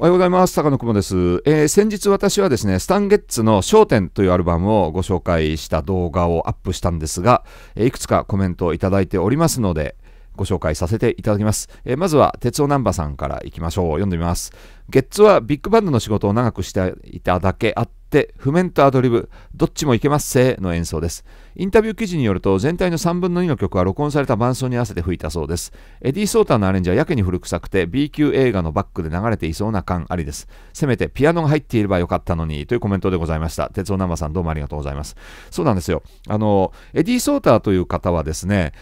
おはようございます。高野雲です、えー、先日私はですね、スタンゲッツの焦点というアルバムをご紹介した動画をアップしたんですが、えー、いくつかコメントをいただいておりますので、ご紹介させていただきます。えー、まずは、鉄尾南波さんからいきましょう。読んでみます。ゲッツはビッグバンドの仕事を長くしていただけあって、手、譜面とアドリブ、どっちもいけますせーの演奏です。インタビュー記事によると、全体の3分の2の曲は録音された伴奏に合わせて吹いたそうです。エディ・ソーターのアレンジはやけに古臭くて、B 級映画のバックで流れていそうな感ありです。せめてピアノが入っていればよかったのに、というコメントでございました。哲夫生さん、どうもありがとうございます。そうなんですよ。あの、エディ・ソーターという方はですね、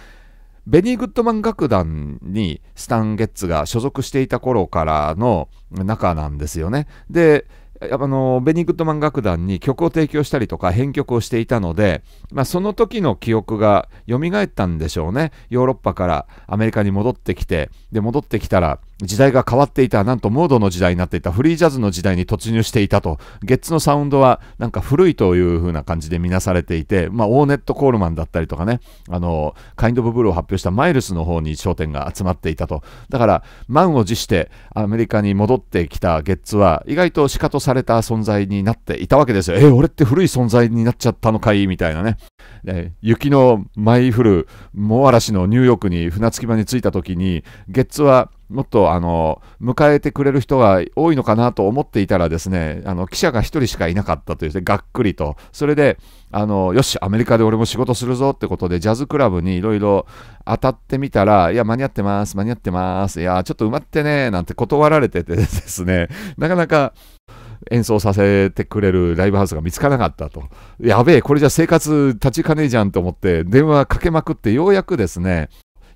ベニー・グッドマン楽団にスタン・ゲッツが所属していた頃からの中なんですよね。で、あのベニグッドマン楽団に曲を提供したりとか編曲をしていたので、まあ、その時の記憶が蘇ったんでしょうねヨーロッパからアメリカに戻ってきてで戻ってきたら時代が変わっていた、なんとモードの時代になっていた、フリージャズの時代に突入していたと、ゲッツのサウンドはなんか古いという風な感じで見なされていて、まあ、オーネット・コールマンだったりとかね、あの、カインド・オブ・ブルーを発表したマイルスの方に焦点が集まっていたと。だから、満を持してアメリカに戻ってきたゲッツは、意外とシカとされた存在になっていたわけですよ。えー、俺って古い存在になっちゃったのかいみたいなね。え雪の舞い降る、猛嵐のニューヨークに船着き場に着いた時に、ゲッツは、もっとあの迎えてくれる人が多いのかなと思っていたらですねあの記者が1人しかいなかったという、で、がっくりとそれであのよしアメリカで俺も仕事するぞってことでジャズクラブにいろいろ当たってみたらいや間に合ってます間に合ってますいやちょっと埋まってねなんて断られてて ですねなかなか演奏させてくれるライブハウスが見つからなかったと。やべえ、これじゃ生活立ち行かねえじゃんと思って電話かけまくってようやくですね、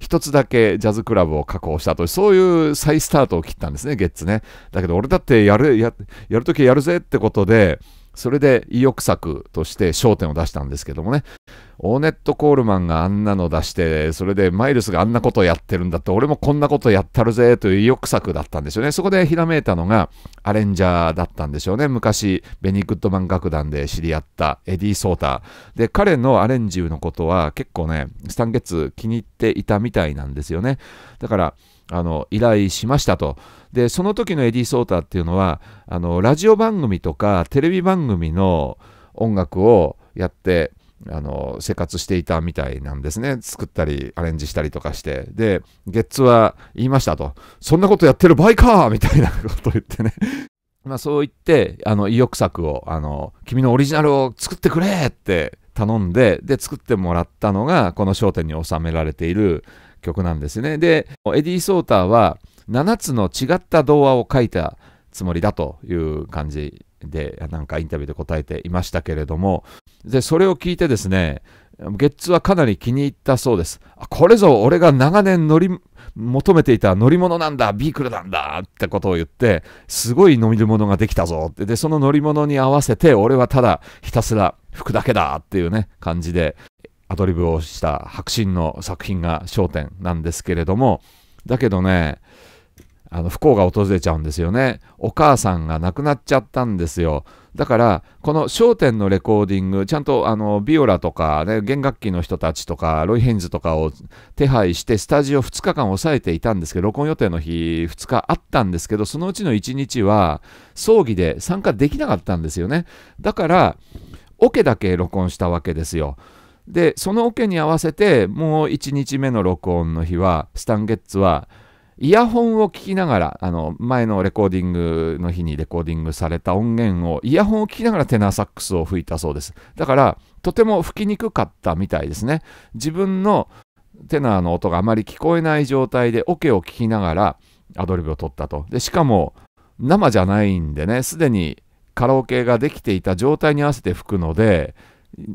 一つだけジャズクラブを確保したと、そういう再スタートを切ったんですね、ゲッツね。だけど俺だってやる、ややるときやるぜってことで、それで意欲作として焦点を出したんですけどもね。オーネット・コールマンがあんなの出して、それでマイルスがあんなことやってるんだって、俺もこんなことやったるぜという意欲作だったんですよね。そこでひらめいたのがアレンジャーだったんでしょうね。昔、ベニー・グッドマン楽団で知り合ったエディ・ソーター。で、彼のアレンジのことは結構ね、スタンゲッツ気に入っていたみたいなんですよね。だから、あの依頼しましたと。で、その時のエディ・ソーターっていうのは、あのラジオ番組とかテレビ番組の音楽をやって、あの生活していたみたいなんですね。作ったり、アレンジしたりとかして。で、ゲッツは言いましたと。そんなことやってる場合かみたいなことを言ってね。まあそう言って、あの、意欲作を、あの、君のオリジナルを作ってくれって頼んで、で、作ってもらったのが、この商店に収められている曲なんですね。で、エディ・ソーターは、7つの違った童話を書いたつもりだという感じでなんかインタビューで答えていましたけれどもでそれを聞いてですねゲッツはかなり気に入ったそうですこれぞ俺が長年乗り求めていた乗り物なんだビークルなんだってことを言ってすごい乗り物ができたぞってでその乗り物に合わせて俺はただひたすら吹くだけだっていうね感じでアドリブをした迫真の作品が焦点なんですけれどもだけどねあの不幸が訪れちゃうんですよね。お母さんが亡くなっちゃったんですよ。だから、この『商点』のレコーディング、ちゃんとあのビオラとか、ね、弦楽器の人たちとか、ロイ・ヘンズとかを手配して、スタジオ2日間抑えていたんですけど、録音予定の日2日あったんですけど、そのうちの1日は葬儀で参加できなかったんですよね。だから、オ、ケだけ録音したわけですよ。で、そのオ、ケに合わせて、もう1日目の録音の日は、スタンゲッツは、イヤホンを聞きながら、あの、前のレコーディングの日にレコーディングされた音源を、イヤホンを聞きながらテナーサックスを吹いたそうです。だから、とても吹きにくかったみたいですね。自分のテナーの音があまり聞こえない状態で、オ、ケを聞きながらアドリブを取ったと。で、しかも、生じゃないんでね、すでにカラオケができていた状態に合わせて吹くので、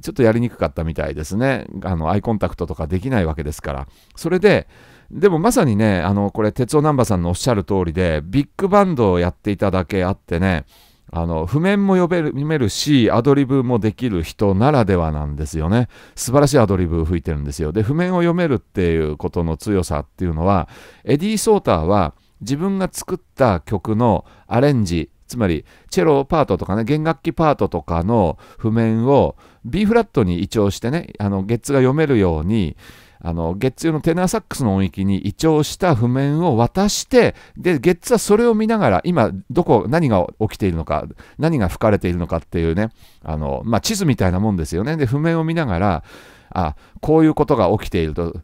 ちょっとやりにくかったみたいですね。あの、アイコンタクトとかできないわけですから。それで、でもまさにね、あの、これ、哲夫南波さんのおっしゃる通りで、ビッグバンドをやっていただけあってね、あの、譜面も読めるし、アドリブもできる人ならではなんですよね。素晴らしいアドリブ吹いてるんですよ。で、譜面を読めるっていうことの強さっていうのは、エディ・ソーターは自分が作った曲のアレンジ、つまりチェロパートとかね弦楽器パートとかの譜面を B フラットに移調してねあのゲッツが読めるようにあの、月曜のテナーサックスの音域に移調した譜面を渡して、で、月はそれを見ながら、今、どこ、何が起きているのか、何が吹かれているのかっていうね、あの、まあ、地図みたいなもんですよね。で、譜面を見ながら、あ、こういうことが起きていると。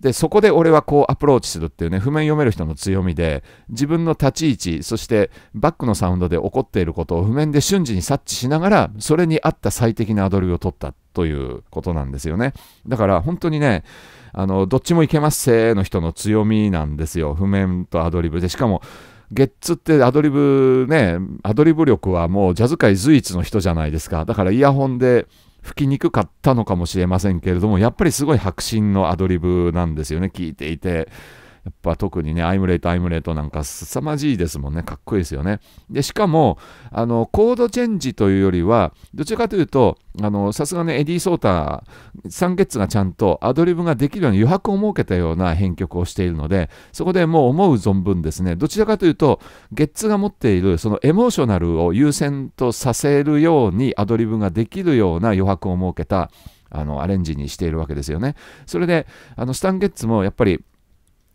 で、そこで俺はこうアプローチするっていうね、譜面読める人の強みで、自分の立ち位置、そしてバックのサウンドで起こっていることを譜面で瞬時に察知しながら、それに合った最適なアドリブを取ったということなんですよね。だから本当にね、あの、どっちもいけますせーの人の強みなんですよ。譜面とアドリブで。しかも、ゲッツってアドリブね、アドリブ力はもうジャズ界随一の人じゃないですか。だからイヤホンで吹きにくかったのかもしれませんけれども、やっぱりすごい迫真のアドリブなんですよね、聞いていて。やっぱ特にね、アイムレート、アイムレートなんか凄まじいですもんね。かっこいいですよね。で、しかも、あの、コードチェンジというよりは、どちらかというと、あの、さすがね、エディ・ソーター、サンゲッツがちゃんとアドリブができるように余白を設けたような編曲をしているので、そこでもう思う存分ですね、どちらかというと、ゲッツが持っている、そのエモーショナルを優先とさせるようにアドリブができるような余白を設けた、あのアレンジにしているわけですよね。それであのスタン・ゲッツもやっぱり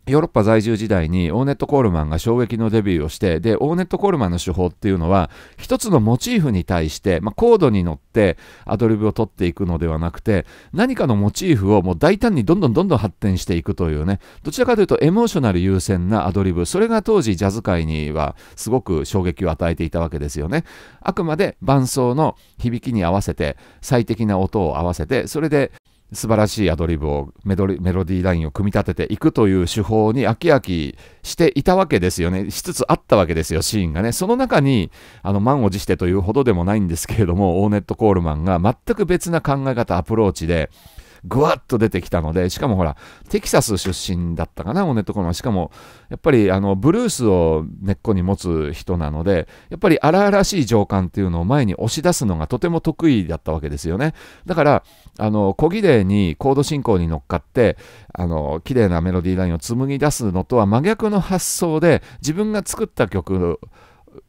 ヨーロッパ在住時代にオーネット・コールマンが衝撃のデビューをして、で、オーネット・コールマンの手法っていうのは、一つのモチーフに対して、まあ、コードに乗ってアドリブを取っていくのではなくて、何かのモチーフをもう大胆にどんどんどんどん発展していくというね、どちらかというとエモーショナル優先なアドリブ、それが当時ジャズ界にはすごく衝撃を与えていたわけですよね。あくまで伴奏の響きに合わせて、最適な音を合わせて、それで素晴らしいアドリブをメドメロディーラインを組み立てていくという手法に飽き飽きしていたわけですよねしつつあったわけですよシーンがねその中にあの満を持してというほどでもないんですけれどもオーネット・コールマンが全く別な考え方アプローチでぐわっと出てきたので、しかもほら、テキサス出身だったかな、おネットコは。しかも、やっぱりあのブルースを根っこに持つ人なので、やっぱり荒々しい情感っていうのを前に押し出すのがとても得意だったわけですよね。だから、あの、小綺麗にコード進行に乗っかって、あの、綺麗なメロディーラインを紡ぎ出すのとは真逆の発想で、自分が作った曲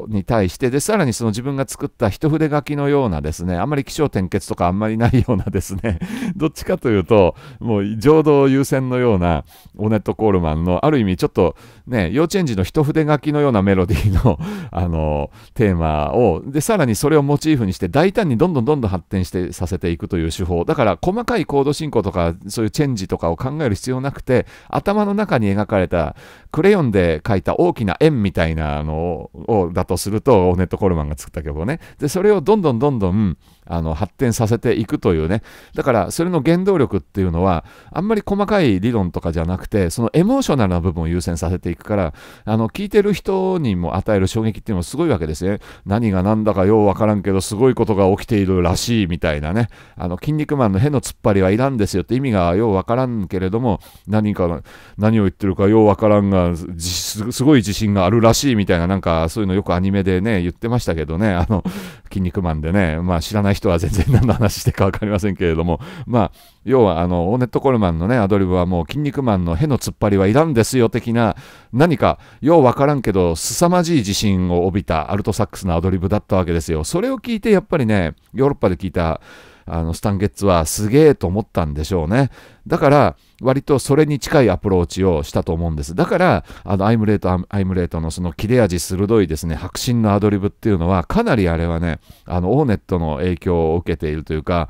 に対してでさらにその自分が作った一筆書きのようなですねあんまり起承転結とかあんまりないようなですね どっちかというともう情動優先のようなオネット・コールマンのある意味ちょっとね幼稚園児の一筆書きのようなメロディーの あのテーマをでさらにそれをモチーフにして大胆にどんどんどんどん発展してさせていくという手法だから細かいコード進行とかそういうチェンジとかを考える必要なくて頭の中に描かれたクレヨンで描いた大きな円みたいなのをだとすると、オネット・コールマンが作った曲をね。で、それをどんどんどんどん、あの発展させていくというねだからそれの原動力っていうのはあんまり細かい理論とかじゃなくてそのエモーショナルな部分を優先させていくからあの聞いてる人にも与える衝撃っていうのもすごいわけですね何が何だかようわからんけどすごいことが起きているらしいみたいなねあの筋肉マンの変の突っ張りはいらんですよって意味がようわからんけれども何か何を言ってるかようわからんがすごい自信があるらしいみたいななんかそういうのよくアニメでね言ってましたけどねあの筋肉マンでねまあ知らない人は全然何の話してか分かりませんけれども、まあ、要はあのオーネット・コルマンの、ね、アドリブはもう「筋肉マンのへの突っ張りはいらんですよ」的な何かよう分からんけど凄まじい自信を帯びたアルトサックスのアドリブだったわけですよ。それを聞いてやっぱりねヨーロッパで聞いたあのスタン・ゲッツはすげえと思ったんでしょうね。だから、割とそれに近いアプローチをしたと思うんです。だから、あのアイムレート、アイムレートのその切れ味鋭いですね、迫真のアドリブっていうのは、かなりあれはね、あのオーネットの影響を受けているというか、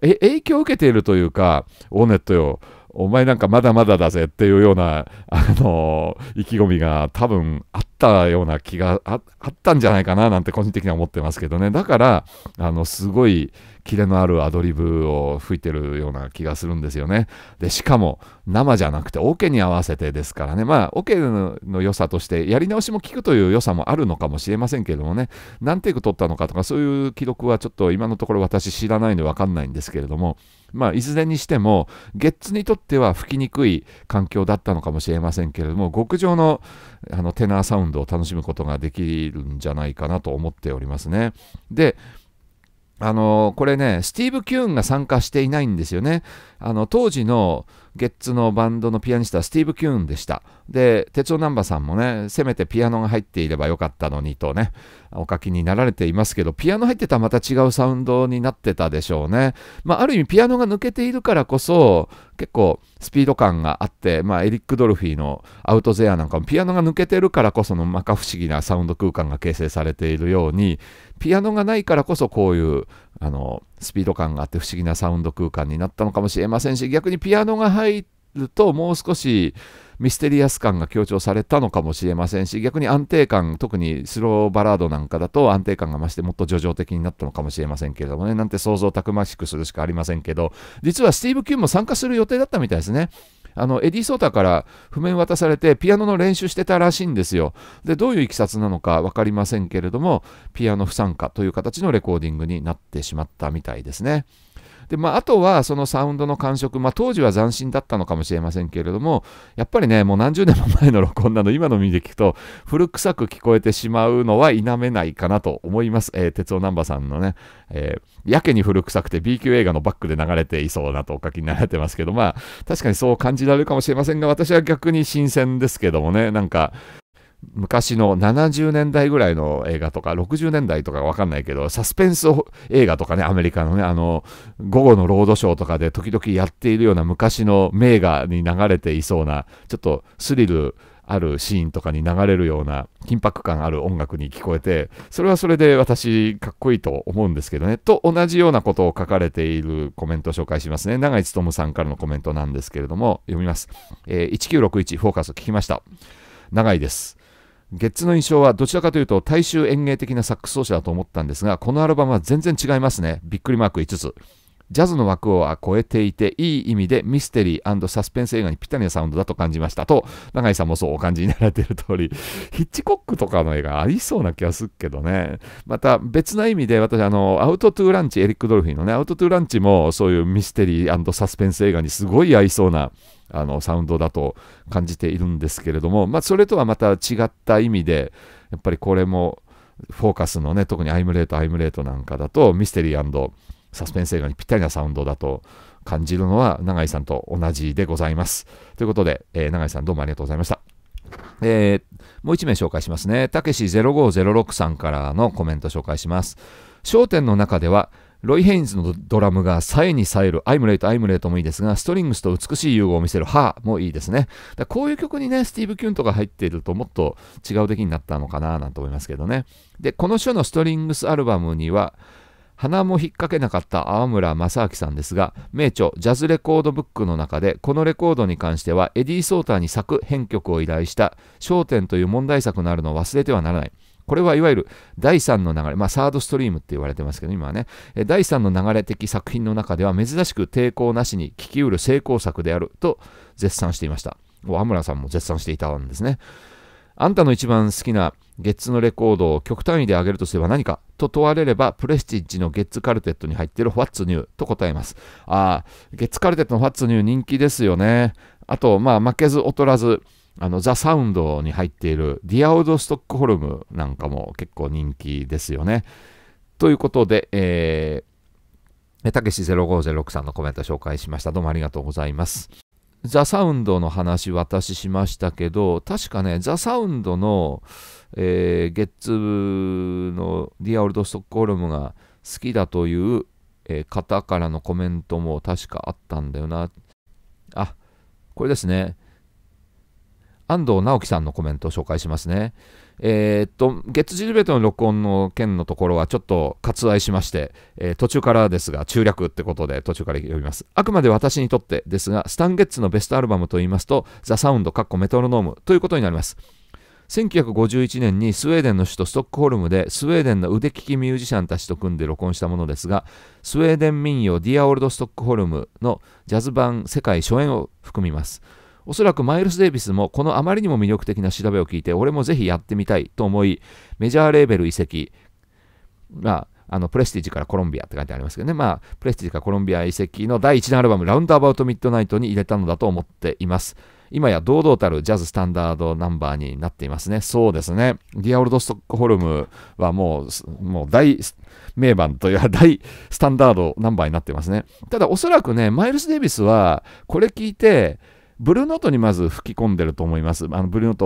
影響を受けているというか、オーネットよ、お前なんかまだまだだぜっていうような、あのー、意気込みが多分あったような気があったんじゃないかななんて個人的には思ってますけどね。だから、あの、すごい、キレのあるアドリブを吹いてるような気がするんですよね。で、しかも生じゃなくてオ、OK、ケに合わせてですからね、まあオ、OK、ケの良さとしてやり直しも聞くという良さもあるのかもしれませんけれどもね、何テイク取ったのかとかそういう記録はちょっと今のところ私知らないのでわかんないんですけれども、まあ、いずれにしても、ゲッツにとっては吹きにくい環境だったのかもしれませんけれども、極上のあのテナーサウンドを楽しむことができるんじゃないかなと思っておりますね。で、あのこれね、スティーブ・キューンが参加していないんですよね。あの当時のゲッツのバンドのピアニストはスティーブ・キューンでした。で、鉄尾南波さんもね、せめてピアノが入っていればよかったのにとね、お書きになられていますけど、ピアノ入ってたらまた違うサウンドになってたでしょうね。まあ、ある意味、ピアノが抜けているからこそ、結構スピード感があって、まあ、エリック・ドルフィーのアウトゼアなんかもピアノが抜けてるからこその摩訶不思議なサウンド空間が形成されているように、ピアノがないからこそこういうあのスピード感があって不思議なサウンド空間になったのかもしれませんし逆にピアノが入るともう少しミステリアス感が強調されたのかもしれませんし逆に安定感特にスローバラードなんかだと安定感が増してもっと叙情的になったのかもしれませんけれどもねなんて想像たくましくするしかありませんけど実はスティーブ・キューも参加する予定だったみたいですね。あのエディ・ソータから譜面渡されてピアノの練習してたらしいんですよ。でどういういきさつなのか分かりませんけれどもピアノ不参加という形のレコーディングになってしまったみたいですね。で、まあ、あとはそのサウンドの感触、まあ、当時は斬新だったのかもしれませんけれども、やっぱりね、もう何十年も前の録音なの、今の耳で聞くと、古臭く聞こえてしまうのは否めないかなと思います。えー、哲夫南波さんのね、えー、やけに古臭くて B 級映画のバックで流れていそうなとお書きになられてますけど、まあ、確かにそう感じられるかもしれませんが、私は逆に新鮮ですけどもね、なんか、昔の70年代ぐらいの映画とか、60年代とかわかんないけど、サスペンス映画とかね、アメリカのね、あの、午後のロードショーとかで時々やっているような昔の名画に流れていそうな、ちょっとスリルあるシーンとかに流れるような緊迫感ある音楽に聞こえて、それはそれで私、かっこいいと思うんですけどね、と同じようなことを書かれているコメントを紹介しますね。長井勤さんからのコメントなんですけれども、読みます。えー、1961フォーカス聞きました。長井です。ゲッツの印象はどちらかというと大衆演芸的なサックス奏者だと思ったんですが、このアルバムは全然違いますね。びっくりマーク5つ。ジャズの枠を超えていて、いい意味でミステリーサスペンス映画にぴったりなサウンドだと感じましたと、永井さんもそうお感じになられている通り、ヒッチコックとかの映画ありそうな気がするけどね。また別な意味で私、あの、アウトトゥーランチ、エリック・ドルフィンのね、アウトトゥーランチもそういうミステリーサスペンス映画にすごい合いそうなあのサウンドだと感じているんですけれども、まあ、それとはまた違った意味でやっぱりこれもフォーカスのね特にアイムレートアイムレートなんかだとミステリーサスペンス映画にぴったりなサウンドだと感じるのは永井さんと同じでございます。ということで、えー、永井さんどうもありがとうございました。えー、もう1名紹介しますね。たけし0506さんからのコメント紹介します。焦点の中ではロイ・ヘインズのドラムがさえにさえる、アイムレイとアイムレイともいいですが、ストリングスと美しい融合を見せる、ハーもいいですね。だこういう曲にね、スティーブ・キュントが入っているともっと違う出来になったのかななんて思いますけどね。で、この種のストリングスアルバムには、鼻も引っ掛けなかった青村正明さんですが、名著ジャズレコードブックの中で、このレコードに関しては、エディ・ソーターに作編曲を依頼した、焦点という問題作のあるのを忘れてはならない。これはいわゆる第3の流れ、まあ、サードストリームって言われてますけど、今はね、第3の流れ的作品の中では珍しく抵抗なしに聞きうる成功作であると絶賛していました。もうアムラさんも絶賛していたんですね。あんたの一番好きなゲッツのレコードを極端位で上げるとすれば何かと問われれば、プレスティッジのゲッツカルテットに入っている What's New と答えます。ああ、ゲッツカルテットの What's New 人気ですよね。あと、まあ、負けず劣らず、あの、ザ・サウンドに入っている、ディアオド・ストックホルムなんかも結構人気ですよね。ということで、えー、たけし0506さんのコメント紹介しました。どうもありがとうございます。ザ・サウンドの話私しましたけど、確かね、ザ・サウンドの、えー、ゲッツのディアオルド・ストックホルムが好きだという、えー、方からのコメントも確かあったんだよな。あ、これですね。安藤直樹さんのコメントを紹介しますね。えー、っと、ゲッツジルベートの録音の件のところはちょっと割愛しまして、えー、途中からですが、中略ってことで途中から読みます。あくまで私にとってですが、スタン・ゲッツのベストアルバムといいますと、ザ・サウンド、カッコメトロノームということになります。1951年にスウェーデンの首都ストックホルムでスウェーデンの腕利きミュージシャンたちと組んで録音したものですがスウェーデン民謡「ディア・オールド・ストックホルム」のジャズ版世界初演を含みますおそらくマイルス・デイビスもこのあまりにも魅力的な調べを聞いて、俺もぜひやってみたいと思い、メジャーレーベル移籍、まあ、あのプレスティジからコロンビアって書いてありますけどね、まあ、プレスティジからコロンビア移籍の第1弾アルバム、ラウンドアバウト・ミッドナイトに入れたのだと思っています。今や堂々たるジャズスタンダードナンバーになっていますね。そうですね。ディアオールド・ストックホルムはもう、もう大名盤というか大スタンダードナンバーになっていますね。ただおそらくね、マイルス・デイビスはこれ聞いて、ブルーノートにまず吹き込んでると思います。あのブルーノー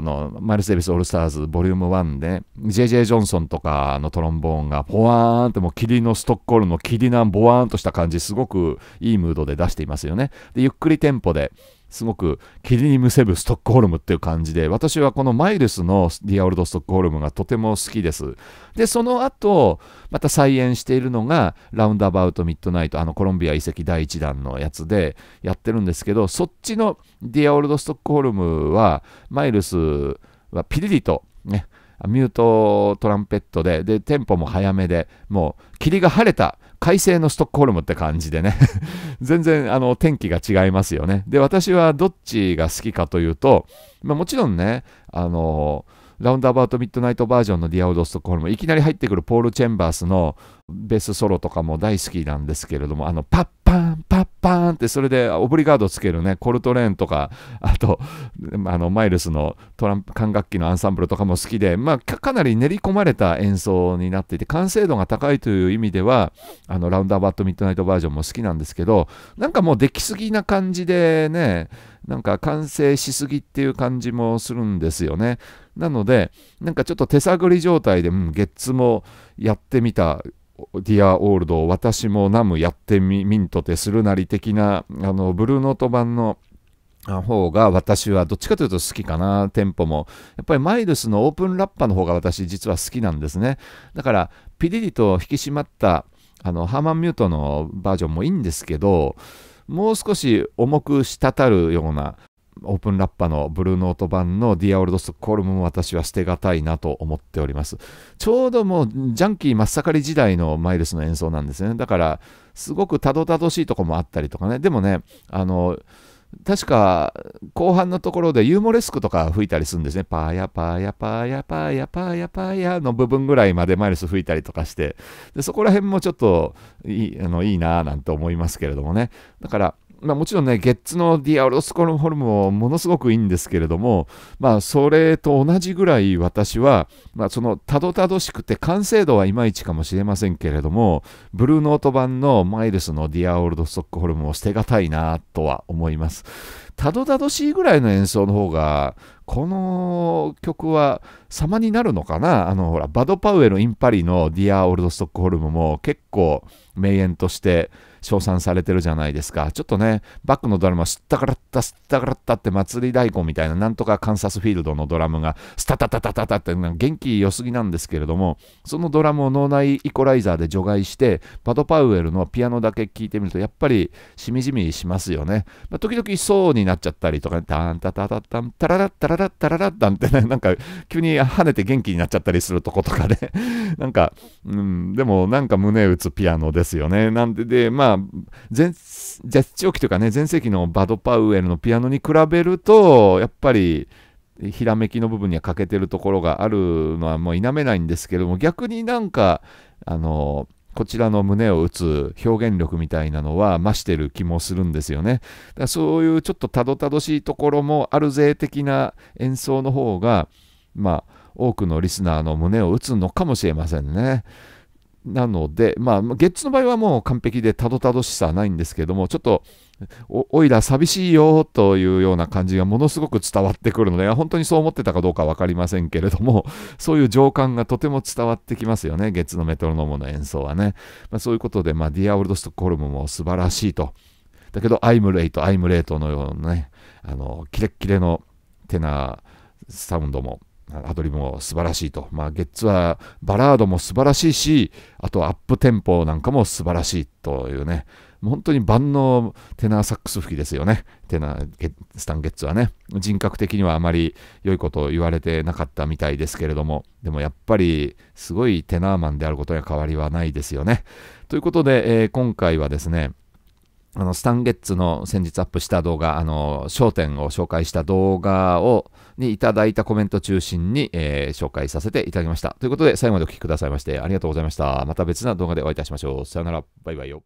トのマイルス・デビス・オールスターズボリューム1で、JJ・ ジョンソンとかのトロンボーンが、ポワーンってもう霧のストックールの霧なんボワーンとした感じ、すごくいいムードで出していますよね。でゆっくりテンポで、すごく霧にむせぶストックホルムっていう感じで、私はこのマイルスのディアオルド・ストックホルムがとても好きです。で、その後、また再演しているのが、ラウンドアバウト・ミッドナイト、あのコロンビア遺跡第1弾のやつでやってるんですけど、そっちのディアオルド・ストックホルムは、マイルスはピリリと、ね、ミュートトランペットで、で、テンポも早めで、もう、霧が晴れた、快晴のストックホルムって感じでね 全然、あの、天気が違いますよね。で、私はどっちが好きかというと、まあ、もちろんね、あのーラウンドアバウトミッドナイトバージョンのディアオドストックホルもいきなり入ってくるポール・チェンバースのベースソロとかも大好きなんですけれども、あの、パッパーン、パッパーンって、それでオブリガードつけるね、コルトレーンとか、あと、あの、マイルスのトランプ管楽器のアンサンブルとかも好きで、まあ、かなり練り込まれた演奏になっていて、完成度が高いという意味では、あの、ラウンドアバウトミッドナイトバージョンも好きなんですけど、なんかもう出来すぎな感じでね、なんか完成しすぎっていう感じもするんですよね。なので、なんかちょっと手探り状態で、うん、ゲッツもやってみた、ディアオールドを私もナムやってみ、ミントてするなり的な、あの、ブルーノート版の方が私はどっちかというと好きかな、テンポも。やっぱりマイルスのオープンラッパの方が私実は好きなんですね。だから、ピリリと引き締まった、あの、ハーマンミュートのバージョンもいいんですけど、もう少し重く滴るようなオープンラッパのブルーノート版のディア・オールド・スホルムも私は捨てがたいなと思っております。ちょうどもうジャンキー真っ盛り時代のマイルスの演奏なんですね。だからすごくたどたどしいとこもあったりとかね。でもね、あの、確か後半のところでユーモレスクとか吹いたりするんですね。パーヤパーヤパーヤパーヤパーヤパーヤの部分ぐらいまでマイルス吹いたりとかして、でそこら辺もちょっといいあのいいなぁなんて思いますけれどもね。だからまあ、もちろんね、ゲッツのディアロスコロホルムもものすごくいいんですけれども、まあ、それと同じぐらい私は、まあ、そのたどたどしくて完成度はいまいちかもしれませんけれども、ブルーノート版のマイルスのディアオールドストックホルムを捨てがたいなとは思います。たどたどしいぐらいの演奏の方が、この曲は様になるのかなあの、ほら、バド・パウエル・イン・パリのディア・オールド・ストックホルムも結構名演として称賛されてるじゃないですか。ちょっとね、バックのドラマはすったからったすったからったって祭り太鼓みたいな、なんとかカンサスフィールドのドラムがスタタタタタタって元気良すぎなんですけれども、そのドラムを脳内イコライザーで除外して、バド・パウエルのピアノだけ聴いてみると、やっぱりしみじみしますよね。まあ、時々そうになっちゃったりとか、タンタタタタン、タララッタララッタララッタンってね、なんか急に跳ねて元気になっちゃったりするとことかで、なんか、うん、でもなんか胸打つピアノですよね。なんで、で、まあ、前、絶頂期というかね、前世紀のバド・パウエルのピアノに比べると、やっぱり、ひらめきの部分には欠けてるところがあるのはもう否めないんですけども逆になんかあのこちらの胸を打つ表現力みたいなのは増してる気もするんですよね。だからそういうちょっとたどたどしいところもあるぜ的な演奏の方が、まあ、多くのリスナーの胸を打つのかもしれませんね。なので、まあ、ゲッツの場合はもう完璧でたどたどしさはないんですけども、ちょっと、おいら寂しいよというような感じがものすごく伝わってくるので、本当にそう思ってたかどうか分かりませんけれども、そういう情感がとても伝わってきますよね、ゲッツのメトロノームの演奏はね。まあ、そういうことで、まあ、ディア・オールド・ストコルムも素晴らしいと。だけど、アイム・レイト、アイム・レイトのようなね、あの、キレッキレのテナーサウンドもアドリブも素晴らしいと。まあ、ゲッツはバラードも素晴らしいし、あとアップテンポなんかも素晴らしいというね。本当に万能テナーサックス吹きですよね。テナー、スタン・ゲッツはね。人格的にはあまり良いことを言われてなかったみたいですけれども、でもやっぱりすごいテナーマンであることには変わりはないですよね。ということで、えー、今回はですね、あの、スタンゲッツの先日アップした動画、あの、焦点を紹介した動画を、にいただいたコメント中心に、えー、紹介させていただきました。ということで、最後までお聴きくださいまして、ありがとうございました。また別な動画でお会いいたしましょう。さよなら、バイバイよ。